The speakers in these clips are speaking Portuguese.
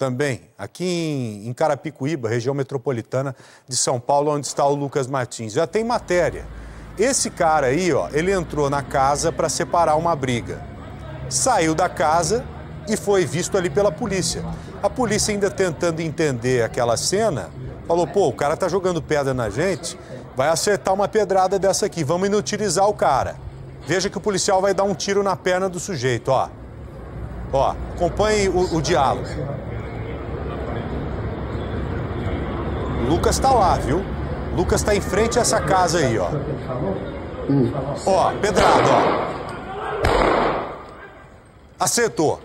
também, aqui em, em Carapicuíba, região metropolitana de São Paulo, onde está o Lucas Martins. Já tem matéria. Esse cara aí, ó, ele entrou na casa para separar uma briga. Saiu da casa e foi visto ali pela polícia. A polícia ainda tentando entender aquela cena, falou: "Pô, o cara tá jogando pedra na gente, vai acertar uma pedrada dessa aqui, vamos inutilizar o cara". Veja que o policial vai dar um tiro na perna do sujeito, ó. Ó, acompanhe o, o diálogo. Lucas tá lá, viu? Lucas tá em frente a essa casa aí, ó. Ó, pedrado, ó. Acertou.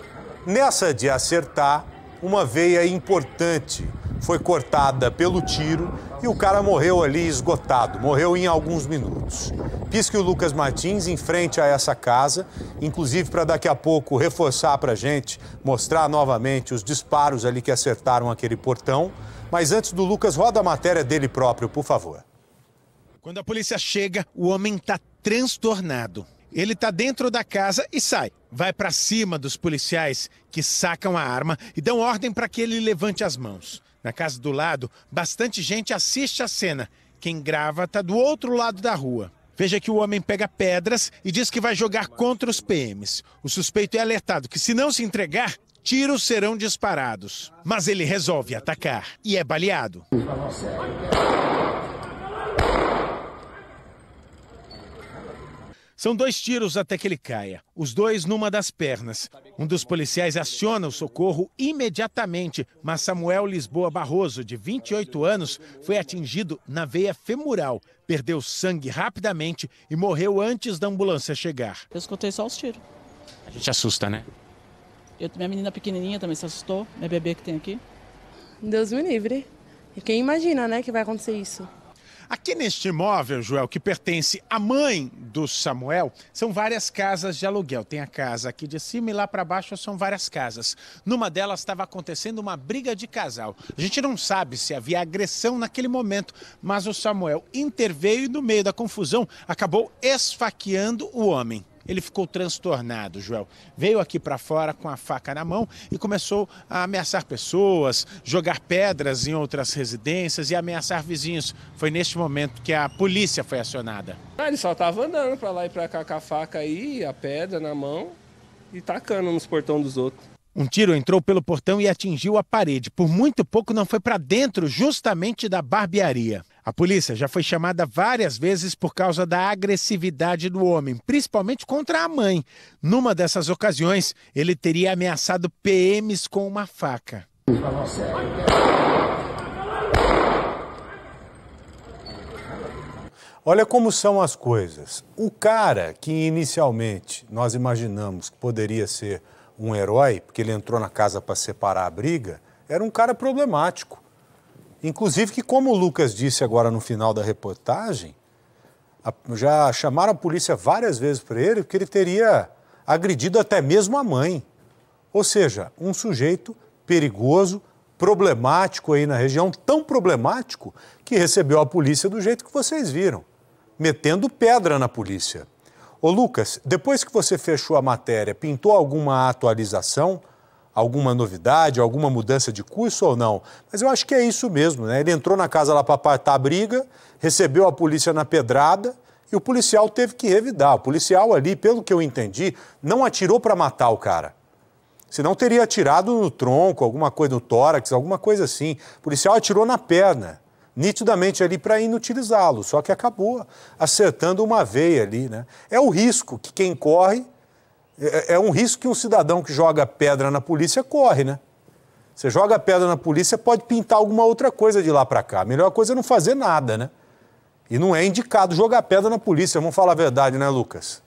Nessa de acertar, uma veia importante foi cortada pelo tiro e o cara morreu ali esgotado, morreu em alguns minutos. Pisque o Lucas Martins em frente a essa casa, inclusive para daqui a pouco reforçar para a gente, mostrar novamente os disparos ali que acertaram aquele portão. Mas antes do Lucas, roda a matéria dele próprio, por favor. Quando a polícia chega, o homem está transtornado. Ele está dentro da casa e sai. Vai para cima dos policiais que sacam a arma e dão ordem para que ele levante as mãos. Na casa do lado, bastante gente assiste a cena. Quem grava está do outro lado da rua. Veja que o homem pega pedras e diz que vai jogar contra os PMs. O suspeito é alertado que, se não se entregar, tiros serão disparados. Mas ele resolve atacar e é baleado. São dois tiros até que ele caia, os dois numa das pernas. Um dos policiais aciona o socorro imediatamente, mas Samuel Lisboa Barroso, de 28 anos, foi atingido na veia femoral, perdeu sangue rapidamente e morreu antes da ambulância chegar. Eu escutei só os tiros. A gente assusta, né? Eu, minha menina pequenininha também se assustou, minha bebê que tem aqui. Deus me livre. E quem imagina, né, que vai acontecer isso? Aqui neste imóvel, Joel, que pertence à mãe do Samuel, são várias casas de aluguel. Tem a casa aqui de cima e lá para baixo são várias casas. Numa delas estava acontecendo uma briga de casal. A gente não sabe se havia agressão naquele momento, mas o Samuel interveio e no meio da confusão acabou esfaqueando o homem. Ele ficou transtornado, Joel. Veio aqui para fora com a faca na mão e começou a ameaçar pessoas, jogar pedras em outras residências e ameaçar vizinhos. Foi neste momento que a polícia foi acionada. Ah, ele só estava andando para lá e para cá com a faca aí, a pedra na mão e tacando nos portões dos outros. Um tiro entrou pelo portão e atingiu a parede. Por muito pouco não foi para dentro, justamente da barbearia. A polícia já foi chamada várias vezes por causa da agressividade do homem, principalmente contra a mãe. Numa dessas ocasiões, ele teria ameaçado PMs com uma faca. Olha como são as coisas. O cara que inicialmente nós imaginamos que poderia ser um herói, porque ele entrou na casa para separar a briga, era um cara problemático Inclusive que, como o Lucas disse agora no final da reportagem, a, já chamaram a polícia várias vezes para ele porque ele teria agredido até mesmo a mãe. Ou seja, um sujeito perigoso, problemático aí na região, tão problemático que recebeu a polícia do jeito que vocês viram, metendo pedra na polícia. Ô Lucas, depois que você fechou a matéria, pintou alguma atualização? alguma novidade, alguma mudança de curso ou não. Mas eu acho que é isso mesmo, né? Ele entrou na casa lá para apartar a briga, recebeu a polícia na pedrada e o policial teve que revidar. O policial ali, pelo que eu entendi, não atirou para matar o cara. Senão teria atirado no tronco, alguma coisa no tórax, alguma coisa assim. O policial atirou na perna nitidamente ali para inutilizá-lo, só que acabou acertando uma veia ali. Né? É o risco que quem corre é, é, é, um risco que um cidadão que joga pedra na polícia corre, né? Você joga pedra na polícia, pode pintar alguma outra coisa de lá para cá. A melhor coisa é não fazer nada, né? E não é indicado jogar pedra na polícia, vamos falar a verdade, né, Lucas?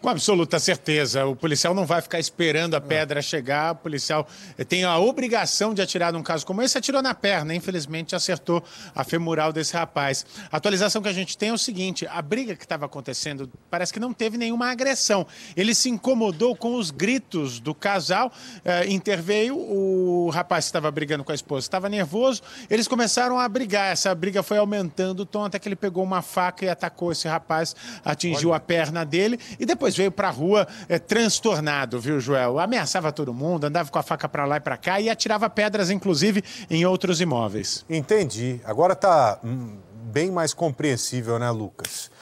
Com absoluta certeza. O policial não vai ficar esperando a pedra chegar. O policial tem a obrigação de atirar num caso como esse. Atirou na perna, infelizmente acertou a femoral desse rapaz. A atualização que a gente tem é o seguinte: a briga que estava acontecendo parece que não teve nenhuma agressão. Ele se incomodou com os gritos do casal, eh, interveio. O rapaz estava brigando com a esposa, estava nervoso. Eles começaram a brigar. Essa briga foi aumentando o tom até que ele pegou uma faca e atacou esse rapaz, atingiu Olha. a perna dele e depois depois veio pra rua é, transtornado, viu, Joel? Ameaçava todo mundo, andava com a faca para lá e para cá e atirava pedras, inclusive, em outros imóveis. Entendi. Agora tá hum, bem mais compreensível, né, Lucas?